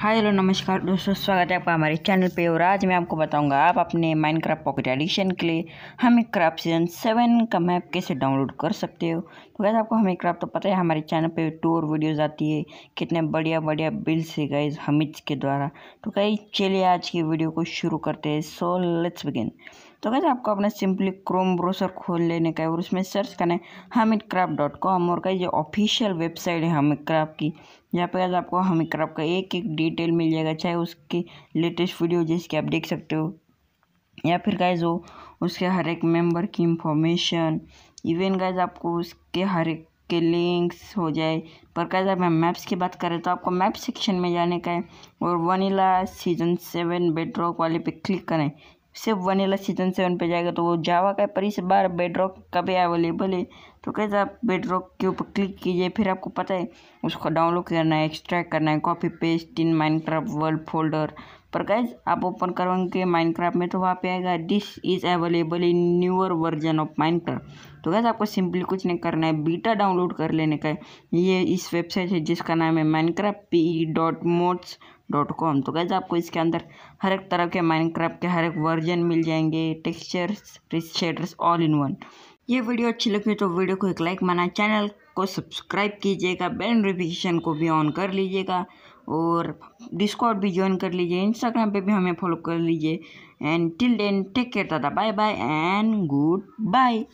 hi hello नमस्कार दोस्तों स्वागत है आपका हमारे चैनल पे और आज मैं आपको बताऊंगा आप अपने माइनक्राफ्ट पॉकेट एडिशन के लिए हमें क्राफ्ट सीजन सेवन का मैप कैसे डाउनलोड कर सकते हो तो गैस आपको हमें क्राफ्ट तो पता है हमारे चैनल पे टूर वीडियोस आती है कितने बढ़िया बढ़िया बिल्स है गए हमिद के द्वारा तो कहीं चलिए आज की वीडियो को शुरू करते हैं सो लेट्स बिगिन तो कैसे आपको अपना सिंपली क्रोम ब्रोसर खोल लेने का है और उसमें सर्च करना है हमिद क्राफ्ट डॉट कॉम और कहीं जो ऑफिशियल वेबसाइट है हमिद क्राफ्ट की यहाँ पे कैसे आपको हमिद क्राफ्ट का एक एक डी डिटेल मिल जाएगा चाहे उसकी लेटेस्ट वीडियो जिसकी आप देख सकते हो या फिर गाइज वो उसके हर एक मेंबर की इंफॉर्मेशन इवन गाइज आपको उसके हर एक के लिंक्स हो जाए पर कैसे मैं मैप्स की बात करें तो आपको मैप सेक्शन में जाने का है और वनीला सीजन सेवन बेडरॉक वाले पे क्लिक करें सिर्फ वनीला सीजन सेवन पे जाएगा तो वो जावा का है पर इस बार बेडरॉक का भी अवेलेबल है तो कैसे आप बेडरॉक के ऊपर क्लिक कीजिए फिर आपको पता है उसको डाउनलोड करना है एक्सट्रैक्ट करना है copy paste in Minecraft world folder पर कैसे आप ओपन करवाएंगे माइनक्राफ्ट में तो वहाँ पे आएगा this is available in newer version of Minecraft तो कैसे आपको सिंपली कुछ नहीं करना है बीटा डाउनलोड कर लेने का ये इस वेबसाइट है जिसका नाम है Minecraft P dot dot com तो कैसे आपको इसके अंदर हर एक तरह के माइनक्राफ्ट के हर एक वर्जन मिल जाएंगे textures shaders all in one ये वीडियो अच्छी लगी तो वीडियो को एक लाइक माना चैनल को सब्सक्राइब कीजिएगा बेल नोटिफिकेशन को भी ऑन कर लीजिएगा और डिस्कॉर्ड भी ज्वाइन कर लीजिए इंस्टाग्राम पे भी हमें फॉलो कर लीजिए and till then take care दादा bye bye and good bye